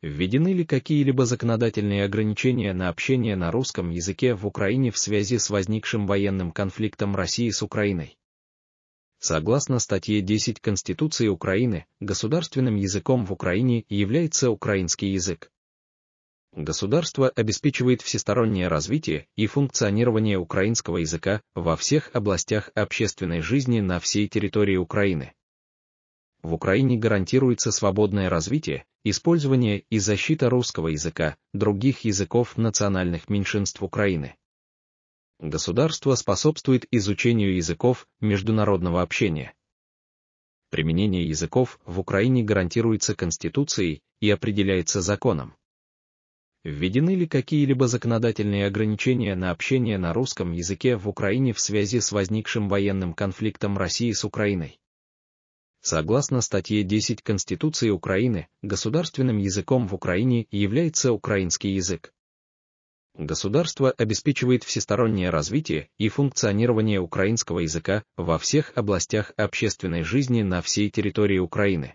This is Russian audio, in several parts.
Введены ли какие-либо законодательные ограничения на общение на русском языке в Украине в связи с возникшим военным конфликтом России с Украиной? Согласно статье 10 Конституции Украины, государственным языком в Украине является украинский язык. Государство обеспечивает всестороннее развитие и функционирование украинского языка во всех областях общественной жизни на всей территории Украины. В Украине гарантируется свободное развитие использование и защита русского языка, других языков национальных меньшинств Украины. Государство способствует изучению языков международного общения. Применение языков в Украине гарантируется Конституцией и определяется законом. Введены ли какие-либо законодательные ограничения на общение на русском языке в Украине в связи с возникшим военным конфликтом России с Украиной? Согласно статье 10 Конституции Украины, государственным языком в Украине является украинский язык. Государство обеспечивает всестороннее развитие и функционирование украинского языка во всех областях общественной жизни на всей территории Украины.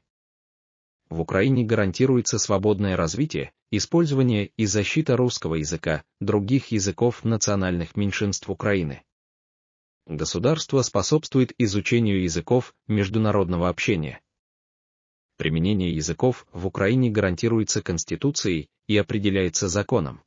В Украине гарантируется свободное развитие, использование и защита русского языка, других языков национальных меньшинств Украины. Государство способствует изучению языков международного общения. Применение языков в Украине гарантируется Конституцией и определяется законом.